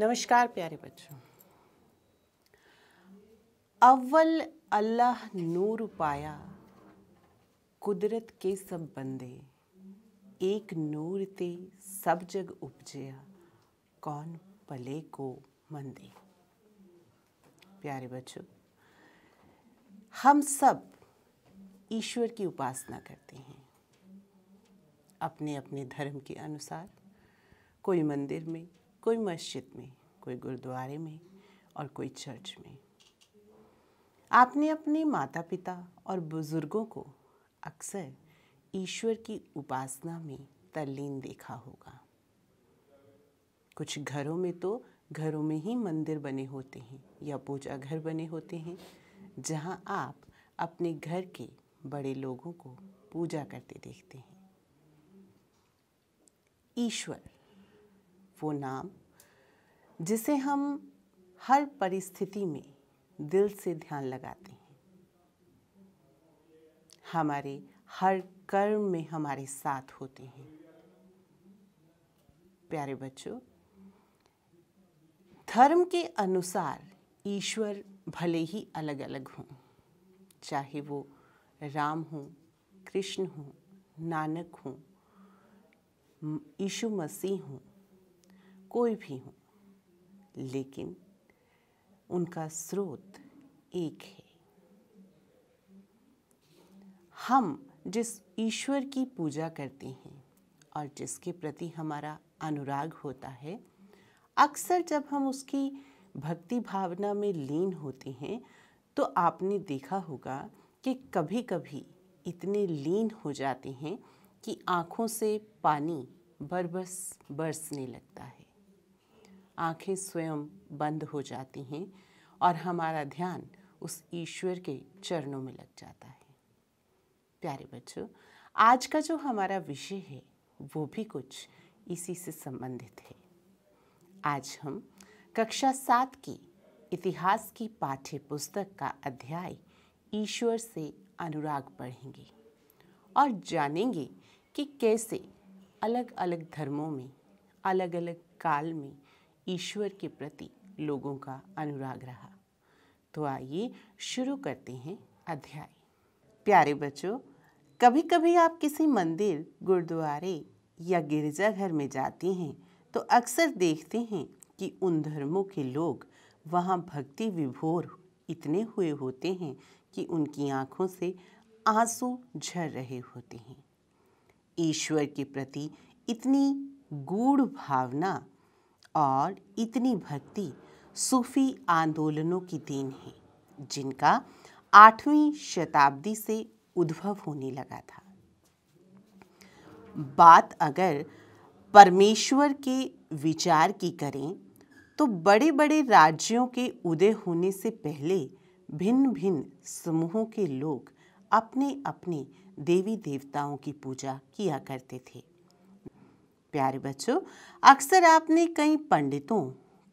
नमस्कार प्यारे बच्चों अव्वल अल्लाह नूर पाया कुदरत के सब बंदे एक नूर ते सब जग उपजया कौन पले को मंदे प्यारे बच्चों हम सब ईश्वर की उपासना करते हैं अपने अपने धर्म के अनुसार कोई मंदिर में कोई मस्जिद में कोई गुरुद्वारे में और कोई चर्च में आपने अपने माता पिता और बुज़ुर्गों को अक्सर ईश्वर की उपासना में तल्लीन देखा होगा कुछ घरों में तो घरों में ही मंदिर बने होते हैं या पूजा घर बने होते हैं जहां आप अपने घर के बड़े लोगों को पूजा करते देखते हैं ईश्वर वो नाम जिसे हम हर परिस्थिति में दिल से ध्यान लगाते हैं हमारे हर कर्म में हमारे साथ होते हैं प्यारे बच्चों धर्म के अनुसार ईश्वर भले ही अलग अलग हों चाहे वो राम हों कृष्ण हों नानक हों ईशु मसीह हों कोई भी हो लेकिन उनका स्रोत एक है हम जिस ईश्वर की पूजा करते हैं और जिसके प्रति हमारा अनुराग होता है अक्सर जब हम उसकी भक्ति भावना में लीन होते हैं तो आपने देखा होगा कि कभी कभी इतने लीन हो जाते हैं कि आँखों से पानी बरबस बरसने लगता है आंखें स्वयं बंद हो जाती हैं और हमारा ध्यान उस ईश्वर के चरणों में लग जाता है प्यारे बच्चों आज का जो हमारा विषय है वो भी कुछ इसी से संबंधित है आज हम कक्षा सात की इतिहास की पाठ्य पुस्तक का अध्याय ईश्वर से अनुराग पढ़ेंगे और जानेंगे कि कैसे अलग अलग धर्मों में अलग अलग काल में ईश्वर के प्रति लोगों का अनुराग रहा तो आइए शुरू करते हैं अध्याय प्यारे बच्चों कभी कभी आप किसी मंदिर गुरुद्वारे या गिरजाघर में जाते हैं तो अक्सर देखते हैं कि उन धर्मों के लोग वहाँ भक्ति विभोर इतने हुए होते हैं कि उनकी आँखों से आंसू झर रहे होते हैं ईश्वर के प्रति इतनी गूढ़ भावना और इतनी भक्ति सूफी आंदोलनों की देन है जिनका आठवीं शताब्दी से उद्भव होने लगा था बात अगर परमेश्वर के विचार की करें तो बड़े बड़े राज्यों के उदय होने से पहले भिन्न भिन्न समूहों के लोग अपने अपने देवी देवताओं की पूजा किया करते थे प्यारे बच्चों अक्सर आपने कई पंडितों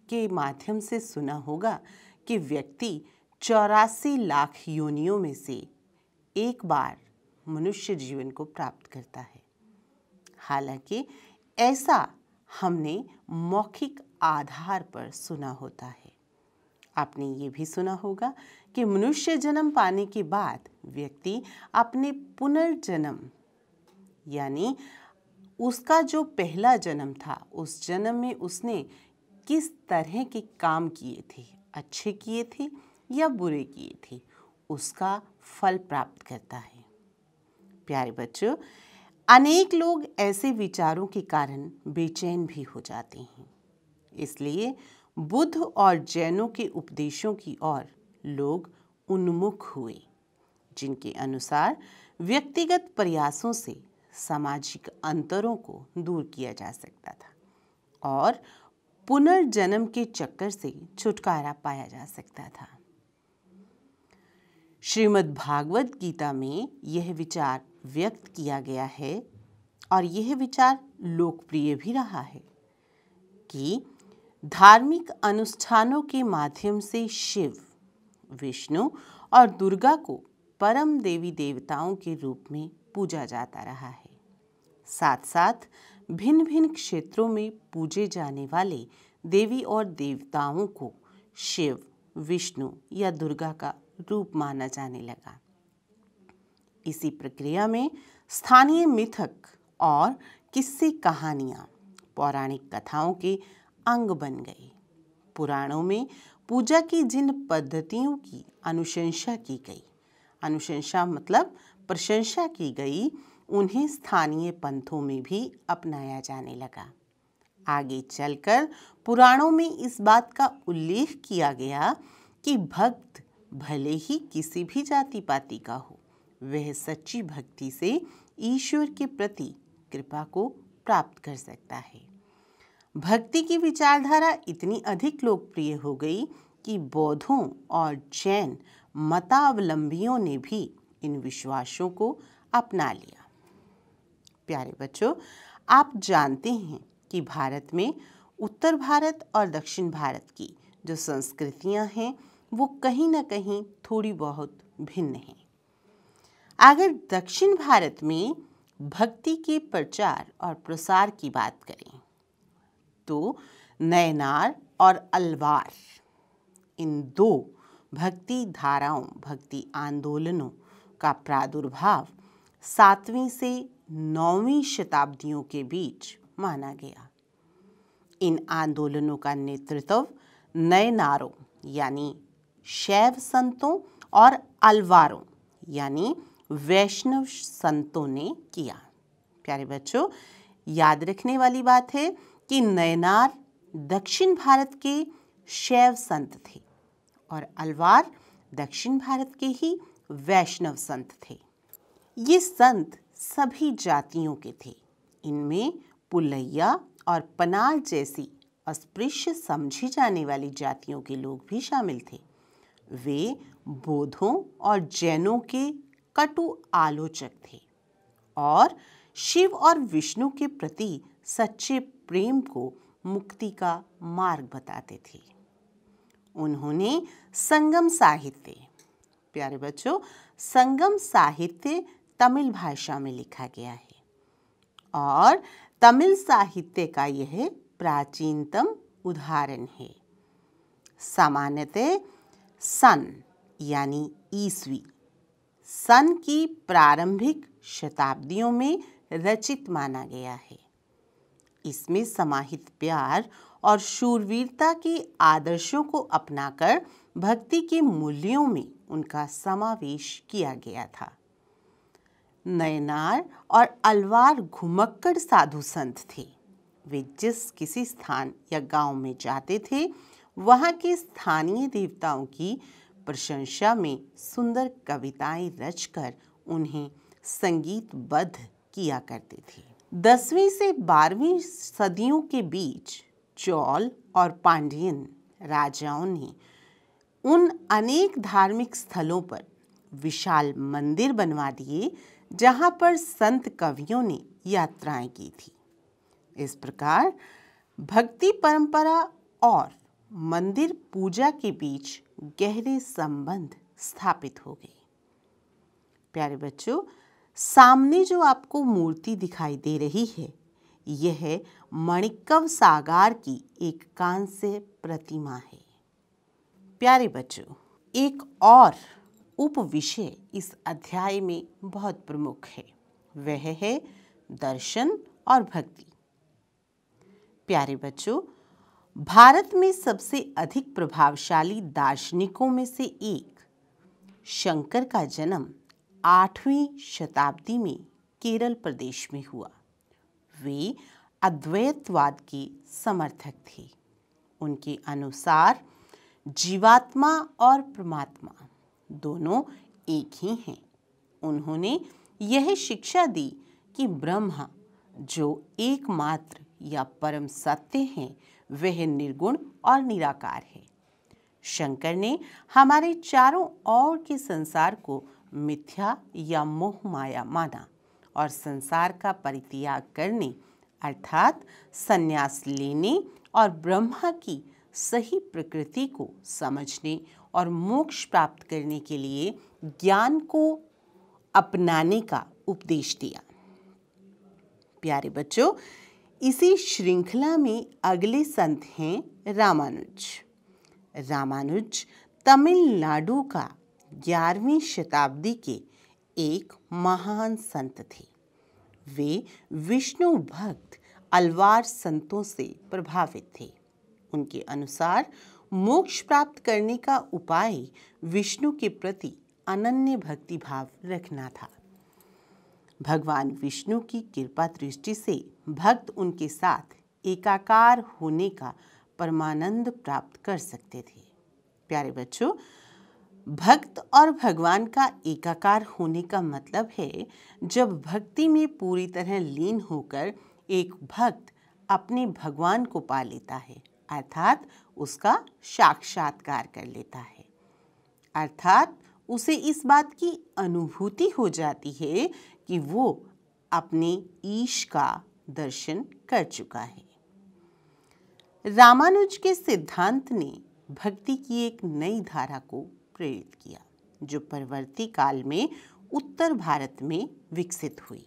के माध्यम से सुना होगा कि व्यक्ति चौरासी लाख योनियों में से एक बार मनुष्य जीवन को प्राप्त करता है हालांकि ऐसा हमने मौखिक आधार पर सुना होता है आपने ये भी सुना होगा कि मनुष्य जन्म पाने के बाद व्यक्ति अपने पुनर्जन्म यानी उसका जो पहला जन्म था उस जन्म में उसने किस तरह के काम किए थे अच्छे किए थे या बुरे किए थे उसका फल प्राप्त करता है प्यारे बच्चों अनेक लोग ऐसे विचारों के कारण बेचैन भी हो जाते हैं इसलिए बुद्ध और जैनों के उपदेशों की ओर लोग उन्मुख हुए जिनके अनुसार व्यक्तिगत प्रयासों से सामाजिक अंतरों को दूर किया जा सकता था और पुनर्जन्म के चक्कर से छुटकारा पाया जा सकता था श्रीमद् भागवत गीता में यह विचार व्यक्त किया गया है और यह विचार लोकप्रिय भी रहा है कि धार्मिक अनुष्ठानों के माध्यम से शिव विष्णु और दुर्गा को परम देवी देवताओं के रूप में पूजा जाता रहा है साथ साथ भिन्न भिन्न क्षेत्रों में पूजे जाने वाले देवी और देवताओं को शिव विष्णु या दुर्गा का रूप माना जाने लगा इसी प्रक्रिया में स्थानीय मिथक और किस्से कहानियां पौराणिक कथाओं के अंग बन गए पुराणों में पूजा की जिन पद्धतियों की अनुशंसा की गई अनुशंसा मतलब प्रशंसा की गई उन्हें स्थानीय पंथों में भी अपनाया जाने लगा आगे चलकर पुराणों में इस बात का उल्लेख किया गया कि भक्त भले ही किसी भी जाति पाति का हो वह सच्ची भक्ति से ईश्वर के प्रति कृपा को प्राप्त कर सकता है भक्ति की विचारधारा इतनी अधिक लोकप्रिय हो गई कि बौद्धों और जैन मतावलंबियों ने भी इन विश्वासों को अपना लिया प्यारे बच्चों आप जानते हैं कि भारत में उत्तर भारत और दक्षिण भारत की जो संस्कृतियां हैं वो कहीं ना कहीं थोड़ी बहुत भिन्न हैं अगर दक्षिण भारत में भक्ति के प्रचार और प्रसार की बात करें तो नयनार और अलवार इन दो भक्ति धाराओं भक्ति आंदोलनों का प्रादुर्भाव सातवीं से नौवीं शताब्दियों के बीच माना गया इन आंदोलनों का नेतृत्व नए नारों यानी शैव संतों और अलवारों यानी वैष्णव संतों ने किया प्यारे बच्चों याद रखने वाली बात है कि नयनार दक्षिण भारत के शैव संत थे और अलवार दक्षिण भारत के ही वैष्णव संत थे ये संत सभी जातियों के थे इनमें पुलैया और पनाल जैसी अस्पृश्य समझी जाने वाली जातियों के लोग भी शामिल थे वे बोधों और जैनों के कटु आलोचक थे और शिव और विष्णु के प्रति सच्चे प्रेम को मुक्ति का मार्ग बताते थे उन्होंने संगम साहित्य प्यारे बच्चों संगम साहित्य तमिल भाषा में लिखा गया है और तमिल साहित्य का यह प्राचीनतम उदाहरण है सामान्यतः सन यानी ईस्वी सन की प्रारंभिक शताब्दियों में रचित माना गया है इसमें समाहित प्यार और शूरवीरता के आदर्शों को अपनाकर भक्ति के मूल्यों में उनका समावेश किया गया था नयनार और अलवार घुमक्कड़ साधु संत थे वे जिस किसी स्थान या गांव में जाते थे वहां के स्थानीय देवताओं की प्रशंसा में सुंदर कविताएं रचकर उन्हें संगीतबद्ध किया करते थे दसवीं से बारहवीं सदियों के बीच चौल और पांडियन राजाओं ने उन अनेक धार्मिक स्थलों पर विशाल मंदिर बनवा दिए जहाँ पर संत कवियों ने यात्राएं की थी इस प्रकार भक्ति परंपरा और मंदिर पूजा के बीच गहरे संबंध स्थापित हो गए प्यारे बच्चों सामने जो आपको मूर्ति दिखाई दे रही है यह मणिकव सागर की एक कांस्य प्रतिमा है प्यारे बच्चों एक और उप विषय इस अध्याय में बहुत प्रमुख है वह है दर्शन और भक्ति प्यारे बच्चों भारत में सबसे अधिक प्रभावशाली दार्शनिकों में से एक शंकर का जन्म आठवीं शताब्दी में केरल प्रदेश में हुआ वे अद्वैतवाद के समर्थक थे उनके अनुसार जीवात्मा और परमात्मा दोनों एक ही हैं उन्होंने यह शिक्षा दी कि ब्रह्मा जो एकमात्र या परम सत्य हैं वह निर्गुण और निराकार है शंकर ने हमारे चारों ओर के संसार को मिथ्या या मोह माया माना और संसार का परित्याग करने अर्थात संन्यास लेने और ब्रह्मा की सही प्रकृति को समझने और मोक्ष प्राप्त करने के लिए ज्ञान को अपनाने का उपदेश दिया प्यारे बच्चों इसी श्रृंखला में अगले संत हैं रामानुज रामानुज तमिलनाडु का ग्यारहवीं शताब्दी के एक महान संत थे वे विष्णु भक्त अलवार संतों से प्रभावित थे उनके अनुसार मोक्ष प्राप्त करने का उपाय विष्णु के प्रति अनन्य भक्ति भाव रखना था भगवान विष्णु की कृपा दृष्टि से भक्त उनके साथ एकाकार होने का परमानंद प्राप्त कर सकते थे प्यारे बच्चों भक्त और भगवान का एकाकार होने का मतलब है जब भक्ति में पूरी तरह लीन होकर एक भक्त अपने भगवान को पा लेता है अर्थात उसका साक्षात्कार कर लेता है अर्थात उसे इस बात की अनुभूति हो जाती है कि वो अपने ईश का दर्शन कर चुका है रामानुज के सिद्धांत ने भक्ति की एक नई धारा को प्रेरित किया जो परवर्ती काल में उत्तर भारत में विकसित हुई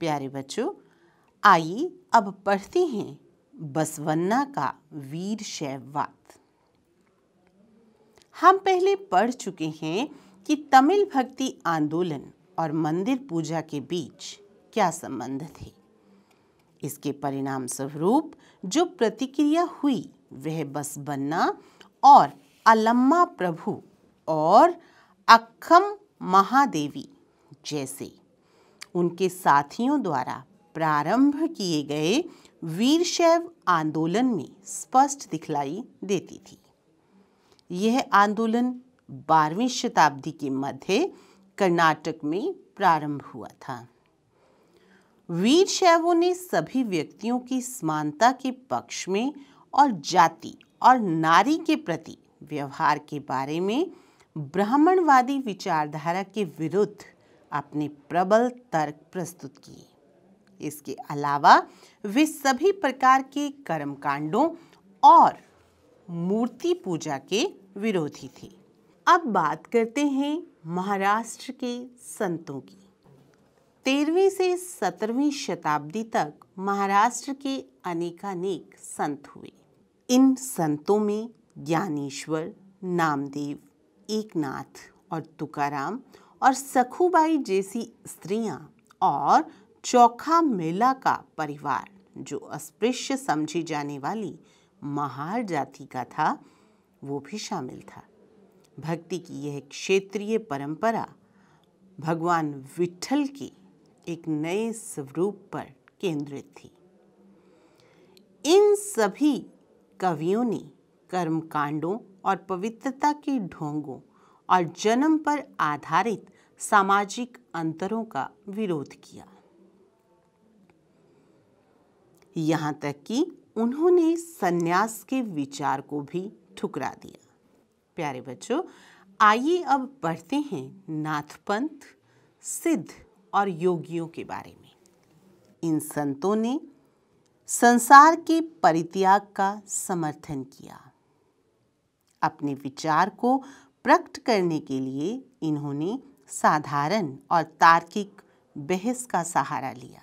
प्यारे बच्चों आइए अब पढ़ते हैं बसवन्ना का वीर शैववाद हम पहले पढ़ चुके हैं कि तमिल भक्ति आंदोलन और मंदिर पूजा के बीच क्या संबंध थे इसके परिणाम स्वरूप जो प्रतिक्रिया हुई वह बसबन्ना और अलम्मा प्रभु और अक्खम महादेवी जैसे उनके साथियों द्वारा प्रारंभ किए गए वीरशैव आंदोलन में स्पष्ट दिखलाई देती थी यह आंदोलन बारहवीं शताब्दी के मध्य कर्नाटक में प्रारंभ हुआ था वीर शैवों ने सभी व्यक्तियों की समानता के पक्ष में और जाति और नारी के प्रति व्यवहार के बारे में ब्राह्मणवादी विचारधारा के विरुद्ध अपने प्रबल तर्क प्रस्तुत किए इसके अलावा वे सभी प्रकार के कर्मकांडों और मूर्ति पूजा के विरोधी थे अब बात करते हैं महाराष्ट्र के संतों की तेरहवीं से सत्रहवीं शताब्दी तक महाराष्ट्र के अनेकानेक संत हुए इन संतों में ज्ञानेश्वर नामदेव एकनाथ और तुकाराम और सखुबाई जैसी स्त्रियां और चौखा मेला का परिवार जो अस्पृश्य समझी जाने वाली महार जाति का था वो भी शामिल था भक्ति की यह क्षेत्रीय परंपरा भगवान विठल के एक नए स्वरूप पर केंद्रित थी इन सभी कवियों ने कर्मकांडों और पवित्रता के ढोंगों और जन्म पर आधारित सामाजिक अंतरों का विरोध किया यहाँ तक कि उन्होंने सन्यास के विचार को भी ठुकरा दिया प्यारे बच्चों आइए अब पढ़ते हैं नाथपंथ सिद्ध और योगियों के बारे में इन संतों ने संसार के परित्याग का समर्थन किया अपने विचार को प्रकट करने के लिए इन्होंने साधारण और तार्किक बहस का सहारा लिया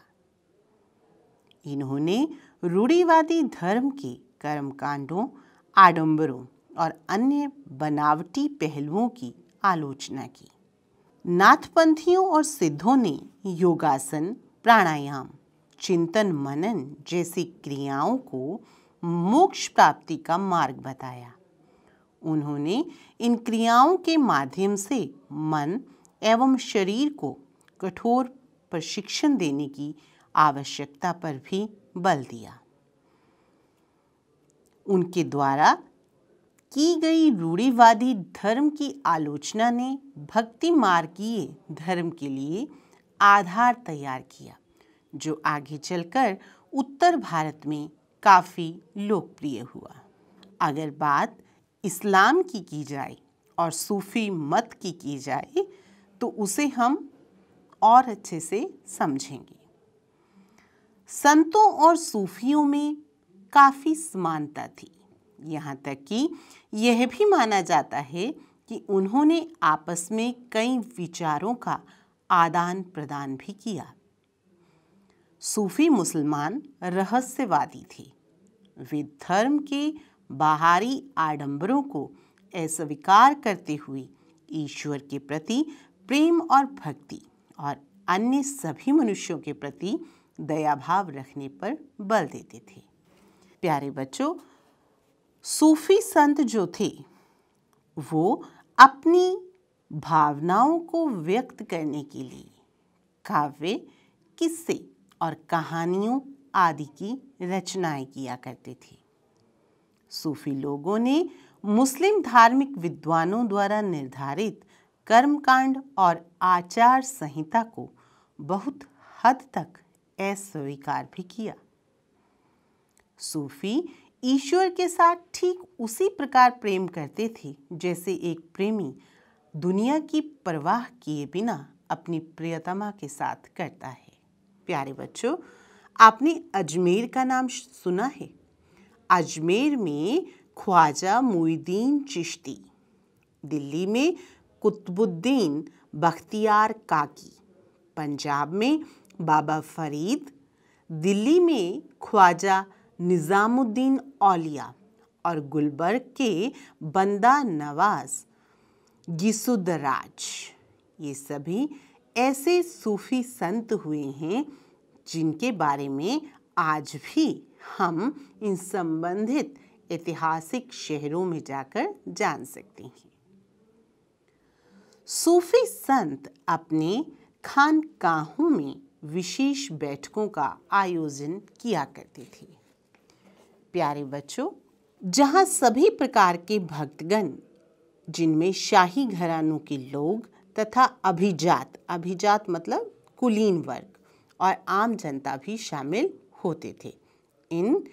इन्होंने रूढ़ीवादी धर्म के कर्मकांडों आडंबरों और अन्य बनावटी पहलुओं की आलोचना की नाथपंथियों और सिद्धों ने योगासन प्राणायाम चिंतन मनन जैसी क्रियाओं को मोक्ष प्राप्ति का मार्ग बताया उन्होंने इन क्रियाओं के माध्यम से मन एवं शरीर को कठोर प्रशिक्षण देने की आवश्यकता पर भी बल दिया उनके द्वारा की गई रूढ़िवादी धर्म की आलोचना ने भक्ति मार्गीय धर्म के लिए आधार तैयार किया जो आगे चलकर उत्तर भारत में काफ़ी लोकप्रिय हुआ अगर बात इस्लाम की की जाए और सूफी मत की की जाए तो उसे हम और अच्छे से समझेंगे संतों और सूफियों में काफ़ी समानता थी यहाँ तक कि यह भी माना जाता है कि उन्होंने आपस में कई विचारों का आदान प्रदान भी किया सूफी मुसलमान रहस्यवादी थे वे धर्म के बाहरी आडंबरों को अस्वीकार करते हुए ईश्वर के प्रति प्रेम और भक्ति और अन्य सभी मनुष्यों के प्रति दया भाव रखने पर बल देते थे प्यारे बच्चों सूफी संत जो थे वो अपनी भावनाओं को व्यक्त करने के लिए काव्य किस्से और कहानियों आदि की रचनाएं किया करते थे सूफी लोगों ने मुस्लिम धार्मिक विद्वानों द्वारा निर्धारित कर्मकांड और आचार संहिता को बहुत हद तक अस्वीकार भी किया सूफी ईश्वर के साथ ठीक उसी प्रकार प्रेम करते थे जैसे एक प्रेमी दुनिया की परवाह किए बिना अपनी प्रियतमा के साथ करता है प्यारे बच्चों आपने अजमेर का नाम सुना है अजमेर में ख्वाजा मुईदीन चिश्ती दिल्ली में कुतुबुद्दीन बख्तियार काकी पंजाब में बाबा फरीद दिल्ली में ख्वाजा निज़ामुद्दीन औलिया और गुलबर्ग के बंदा नवाज गिसुदराज ये सभी ऐसे सूफी संत हुए हैं जिनके बारे में आज भी हम इन संबंधित ऐतिहासिक शहरों में जाकर जान सकते हैं सूफी संत अपने खानकाहों में विशेष बैठकों का आयोजन किया करती थी प्यारे बच्चों जहाँ सभी प्रकार के भक्तगण जिनमें शाही घरानों के लोग तथा अभिजात अभिजात मतलब कुलीन वर्ग और आम जनता भी शामिल होते थे इन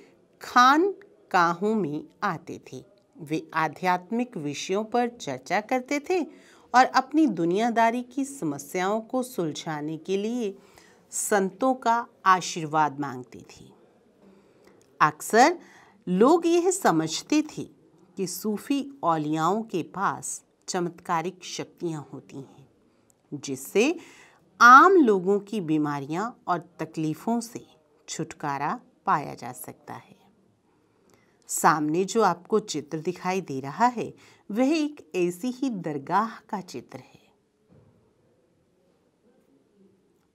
खान काहों में आते थे वे आध्यात्मिक विषयों पर चर्चा करते थे और अपनी दुनियादारी की समस्याओं को सुलझाने के लिए संतों का आशीर्वाद मांगती थी अक्सर लोग यह समझते थे कि सूफी औलियाओं के पास चमत्कारिक शक्तियाँ होती हैं जिससे आम लोगों की बीमारियां और तकलीफ़ों से छुटकारा पाया जा सकता है सामने जो आपको चित्र दिखाई दे रहा है वह एक ऐसी ही दरगाह का चित्र है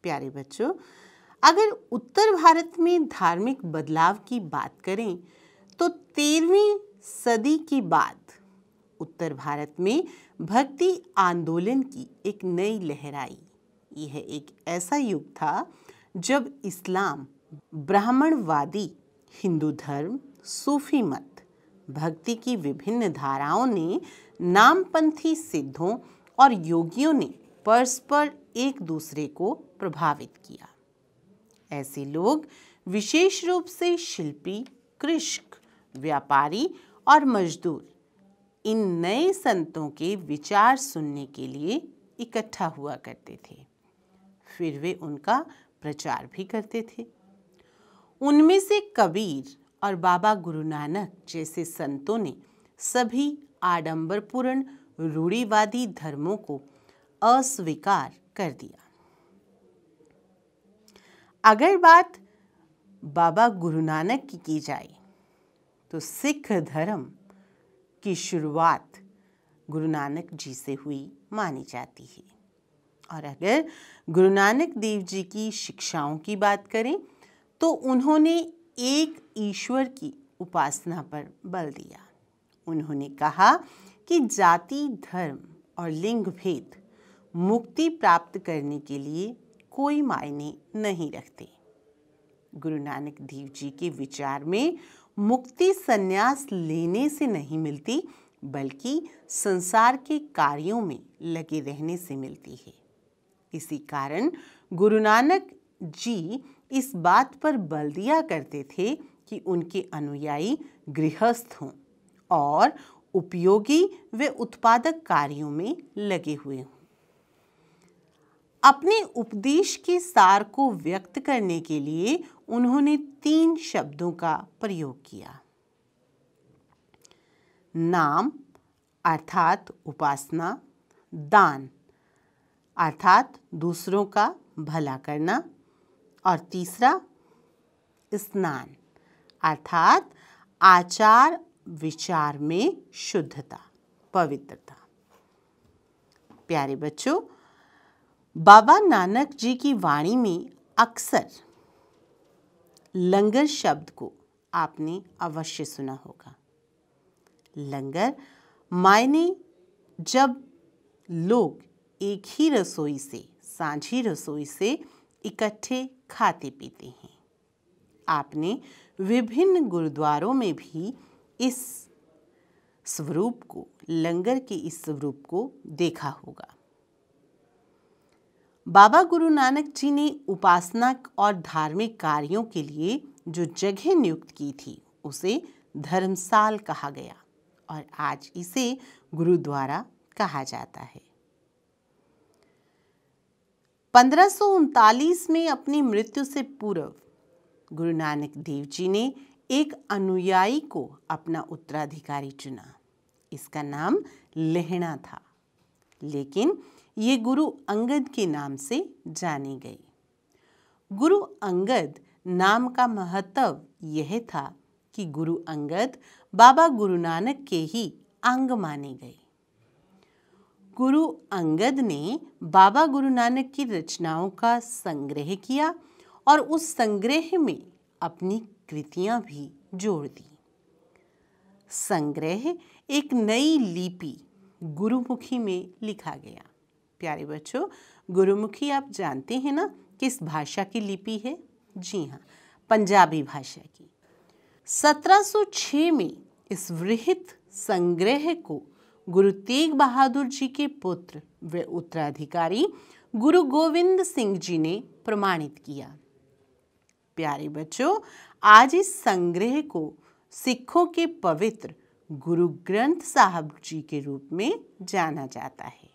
प्यारे बच्चों अगर उत्तर भारत में धार्मिक बदलाव की बात करें तो तेरहवीं सदी के बाद उत्तर भारत में भक्ति आंदोलन की एक नई लहर आई यह एक ऐसा युग था जब इस्लाम ब्राह्मणवादी हिंदू धर्म सूफी मत भक्ति की विभिन्न धाराओं ने नामपंथी सिद्धों और योगियों ने परस्पर एक दूसरे को प्रभावित किया ऐसे लोग विशेष रूप से शिल्पी कृषक व्यापारी और मजदूर इन नए संतों के विचार सुनने के लिए इकट्ठा हुआ करते थे फिर वे उनका प्रचार भी करते थे उनमें से कबीर और बाबा गुरु नानक जैसे संतों ने सभी आडंबरपूर्ण रूढ़िवादी धर्मों को अस्वीकार कर दिया अगर बात बाबा गुरु नानक की की जाए तो सिख धर्म की शुरुआत गुरु नानक जी से हुई मानी जाती है और अगर गुरु नानक देव जी की शिक्षाओं की बात करें तो उन्होंने एक ईश्वर की उपासना पर बल दिया उन्होंने कहा कि जाति धर्म और लिंग भेद मुक्ति प्राप्त करने के लिए कोई मायने नहीं रखते गुरु नानक देव जी के विचार में मुक्ति संन्यास लेने से नहीं मिलती बल्कि संसार के कार्यों में लगे रहने से मिलती है इसी कारण गुरु नानक जी इस बात पर बल दिया करते थे कि उनके अनुयायी गृहस्थ हों और उपयोगी व उत्पादक कार्यों में लगे हुए हों अपने उपदेश के सार को व्यक्त करने के लिए उन्होंने तीन शब्दों का प्रयोग किया नाम अर्थात उपासना दान अर्थात दूसरों का भला करना और तीसरा स्नान अर्थात आचार विचार में शुद्धता पवित्रता प्यारे बच्चों बाबा नानक जी की वाणी में अक्सर लंगर शब्द को आपने अवश्य सुना होगा लंगर मायने जब लोग एक ही रसोई से साझी रसोई से इकट्ठे खाते पीते हैं आपने विभिन्न गुरुद्वारों में भी इस स्वरूप को लंगर के इस स्वरूप को देखा होगा बाबा गुरु नानक जी ने उपासना और धार्मिक कार्यों के लिए जो जगह नियुक्त की थी उसे धर्मसाल कहा गया और आज इसे गुरुद्वारा कहा जाता है पंद्रह में अपनी मृत्यु से पूर्व गुरु नानक देव जी ने एक अनुयायी को अपना उत्तराधिकारी चुना इसका नाम लेहना था लेकिन ये गुरु अंगद के नाम से जानी गई गुरु अंगद नाम का महत्व यह था कि गुरु अंगद बाबा गुरु नानक के ही अंग माने गए गुरु अंगद ने बाबा गुरु नानक की रचनाओं का संग्रह किया और उस संग्रह में अपनी कृतियां भी जोड़ दी संग्रह एक नई लिपि गुरुमुखी में लिखा गया प्यारे बच्चों गुरुमुखी आप जानते हैं ना किस भाषा की लिपि है जी हाँ पंजाबी भाषा की 1706 में इस वृहित संग्रह को गुरु तेग बहादुर जी के पुत्र व उत्तराधिकारी गुरु गोविंद सिंह जी ने प्रमाणित किया प्यारे बच्चों आज इस संग्रह को सिखों के पवित्र गुरु ग्रंथ साहब जी के रूप में जाना जाता है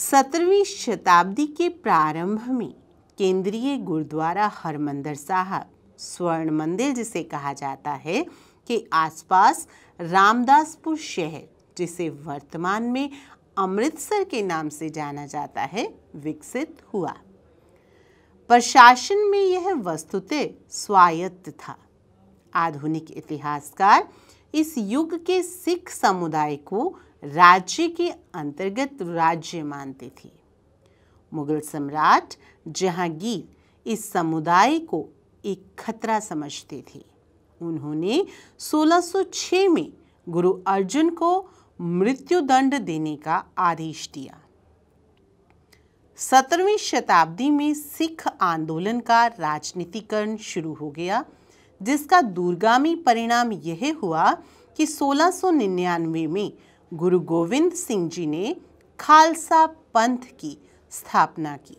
सत्रहवीं शताब्दी के प्रारंभ में केंद्रीय गुरुद्वारा हरमंदिर साहब स्वर्ण मंदिर जिसे कहा जाता है के आसपास रामदासपुर शहर जिसे वर्तमान में अमृतसर के नाम से जाना जाता है विकसित हुआ प्रशासन में यह वस्तुतः स्वायत्त था आधुनिक इतिहासकार इस युग के सिख समुदाय को राज्य के अंतर्गत राज्य मानते थे मुगल सम्राट जहांगीर इस समुदाय को एक खतरा समझते थे उन्होंने 1606 में गुरु अर्जुन को मृत्युदंड देने का आदेश दिया सत्रहवीं शताब्दी में सिख आंदोलन का राजनीतिकरण शुरू हो गया जिसका दूरगामी परिणाम यह हुआ कि 1699 में गुरु गोविंद सिंह जी ने खालसा पंथ की स्थापना की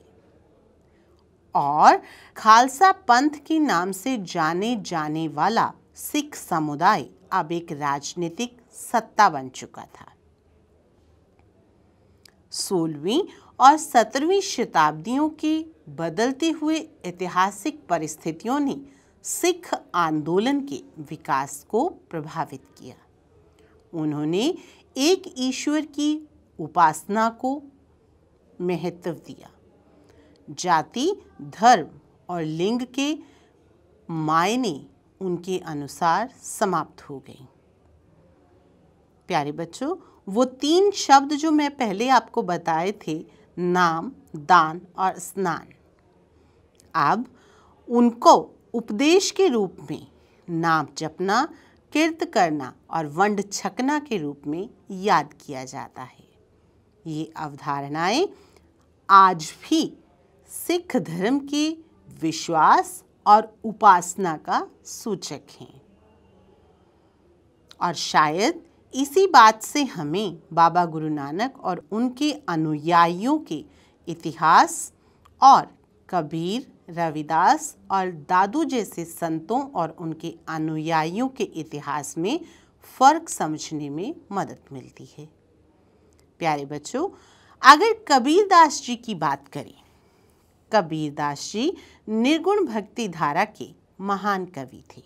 और खालसा पंथ के नाम से जाने जाने वाला सिख समुदाय अब एक राजनीतिक सत्ता बन चुका था सोलहवीं और सत्रहवीं शताब्दियों के बदलते हुए ऐतिहासिक परिस्थितियों ने सिख आंदोलन के विकास को प्रभावित किया उन्होंने एक ईश्वर की उपासना को महत्व दिया जाति धर्म और लिंग के मायने उनके अनुसार समाप्त हो गई प्यारे बच्चों वो तीन शब्द जो मैं पहले आपको बताए थे नाम दान और स्नान अब उनको उपदेश के रूप में नाम जपना कीर्त करना और वंड छकना के रूप में याद किया जाता है ये अवधारणाएं आज भी सिख धर्म के विश्वास और उपासना का सूचक हैं और शायद इसी बात से हमें बाबा गुरु नानक और उनके अनुयायियों के इतिहास और कबीर रविदास और दादू जैसे संतों और उनके अनुयायियों के इतिहास में फ़र्क समझने में मदद मिलती है प्यारे बच्चों अगर कबीरदास जी की बात करें कबीरदास जी निर्गुण भक्ति धारा के महान कवि थे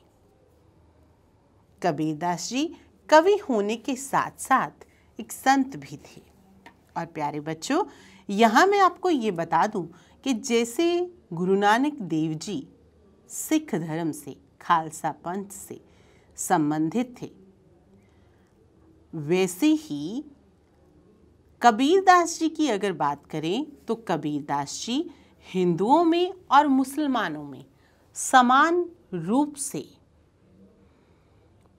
कबीरदास जी कवि होने के साथ साथ एक संत भी थे और प्यारे बच्चों यहाँ मैं आपको ये बता दूँ कि जैसे गुरु नानक देव जी सिख धर्म से खालसा पंथ से संबंधित थे वैसे ही कबीरदास जी की अगर बात करें तो कबीरदास जी हिंदुओं में और मुसलमानों में समान रूप से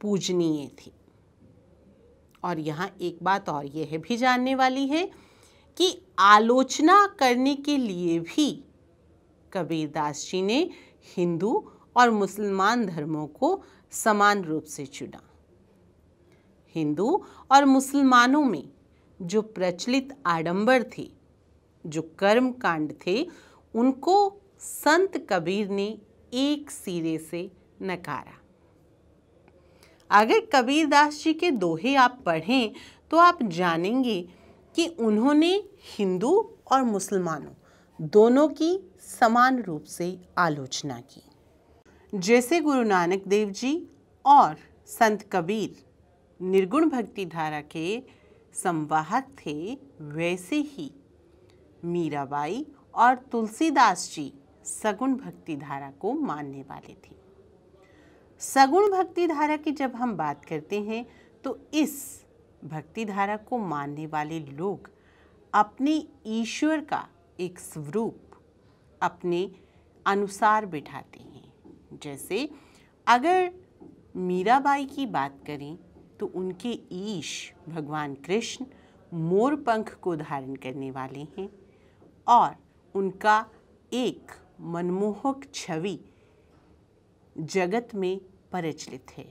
पूजनीय थे और यहाँ एक बात और यह भी जानने वाली है की आलोचना करने के लिए भी कबीरदास जी ने हिंदू और मुसलमान धर्मों को समान रूप से चुना हिंदू और मुसलमानों में जो प्रचलित आडंबर थे जो कर्म कांड थे उनको संत कबीर ने एक सिरे से नकारा अगर कबीरदास जी के दोहे आप पढ़ें तो आप जानेंगे कि उन्होंने हिंदू और मुसलमानों दोनों की समान रूप से आलोचना की जैसे गुरु नानक देव जी और संत कबीर निर्गुण भक्ति धारा के संवाहक थे वैसे ही मीराबाई और तुलसीदास जी सगुण भक्ति धारा को मानने वाले थे सगुण भक्ति धारा की जब हम बात करते हैं तो इस भक्ति धारा को मानने वाले लोग अपने ईश्वर का एक स्वरूप अपने अनुसार बिठाते हैं जैसे अगर मीराबाई की बात करें तो उनके ईश भगवान कृष्ण मोर पंख को धारण करने वाले हैं और उनका एक मनमोहक छवि जगत में प्रचलित है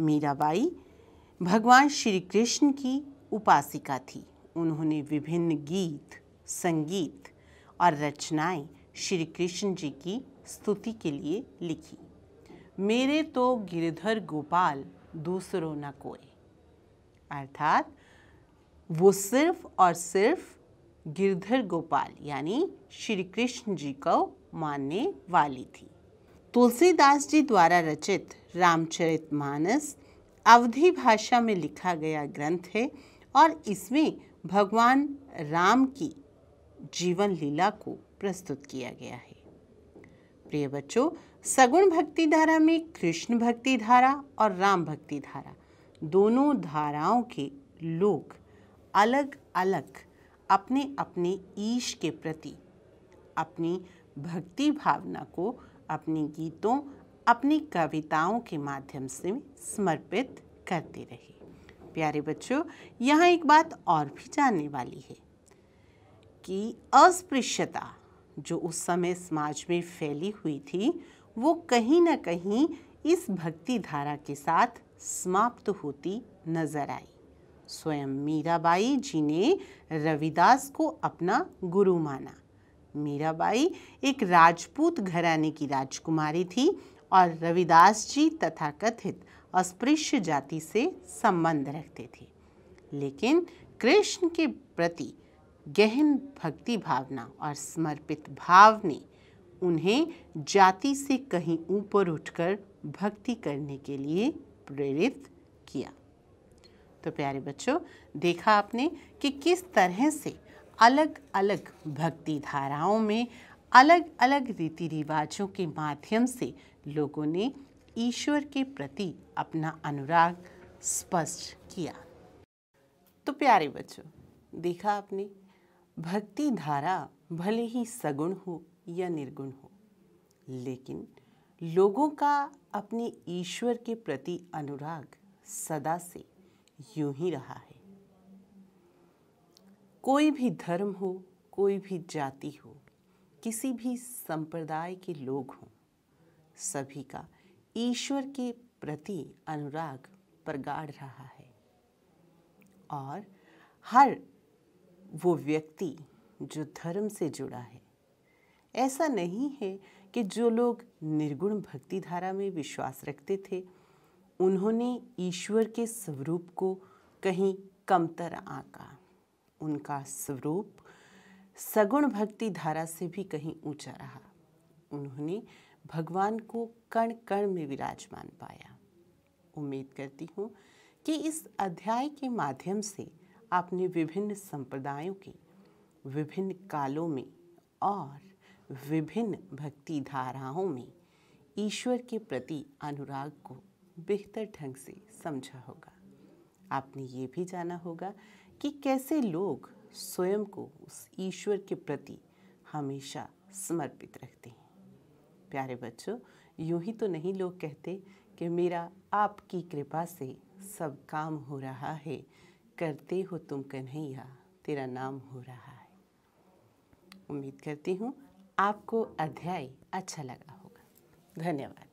मीराबाई भगवान श्री कृष्ण की उपासिका थी उन्होंने विभिन्न गीत संगीत और रचनाएं श्री कृष्ण जी की स्तुति के लिए लिखी मेरे तो गिरधर गोपाल दूसरों न कोई अर्थात वो सिर्फ और सिर्फ गिरधर गोपाल यानी श्री कृष्ण जी को मानने वाली थी तुलसीदास जी द्वारा रचित रामचरितमानस अवधि भाषा में लिखा गया ग्रंथ है और इसमें भगवान राम की जीवन लीला को प्रस्तुत किया गया है प्रिय बच्चों सगुण भक्ति धारा में कृष्ण भक्ति धारा और राम भक्ति धारा दोनों धाराओं के लोग अलग अलग अपने अपने ईश के प्रति अपनी भक्ति भावना को अपने गीतों अपनी कविताओं के माध्यम से समर्पित करती रही प्यारे बच्चों यहाँ एक बात और भी जानने वाली है कि अस्पृश्यता जो उस समय समाज में फैली हुई थी वो कहीं ना कहीं इस भक्ति धारा के साथ समाप्त होती नजर आई स्वयं मीराबाई जी ने रविदास को अपना गुरु माना मीराबाई एक राजपूत घराने की राजकुमारी थी और रविदास जी तथा कथित अस्पृश्य जाति से संबंध रखते थे लेकिन कृष्ण के प्रति गहन भक्ति भावना और समर्पित भाव ने उन्हें जाति से कहीं ऊपर उठकर भक्ति करने के लिए प्रेरित किया तो प्यारे बच्चों देखा आपने कि किस तरह से अलग अलग भक्ति धाराओं में अलग अलग रीति रिवाजों के माध्यम से लोगों ने ईश्वर के प्रति अपना अनुराग स्पष्ट किया तो प्यारे बच्चों देखा आपने भक्ति धारा भले ही सगुण हो या निर्गुण हो लेकिन लोगों का अपने ईश्वर के प्रति अनुराग सदा से यूं ही रहा है कोई भी धर्म हो कोई भी जाति हो किसी भी संप्रदाय के लोग हों सभी का ईश्वर के प्रति अनुराग प्रगाढ़ रहा है और हर वो व्यक्ति जो धर्म से जुड़ा है ऐसा नहीं है कि जो लोग निर्गुण भक्ति धारा में विश्वास रखते थे उन्होंने ईश्वर के स्वरूप को कहीं कमतर आका उनका स्वरूप सगुण भक्ति धारा से भी कहीं ऊंचा रहा उन्होंने भगवान को कण कण में विराजमान पाया उम्मीद करती हूँ कि इस अध्याय के माध्यम से आपने विभिन्न संप्रदायों के विभिन्न कालों में और विभिन्न भक्ति धाराओं में ईश्वर के प्रति अनुराग को बेहतर ढंग से समझा होगा आपने ये भी जाना होगा कि कैसे लोग स्वयं को उस ईश्वर के प्रति हमेशा समर्पित रखते हैं प्यारे बच्चों यूं ही तो नहीं लोग कहते कि मेरा आपकी कृपा से सब काम हो रहा है करते हो तुम कन्हैया तेरा नाम हो रहा है उम्मीद करती हूँ आपको अध्याय अच्छा लगा होगा धन्यवाद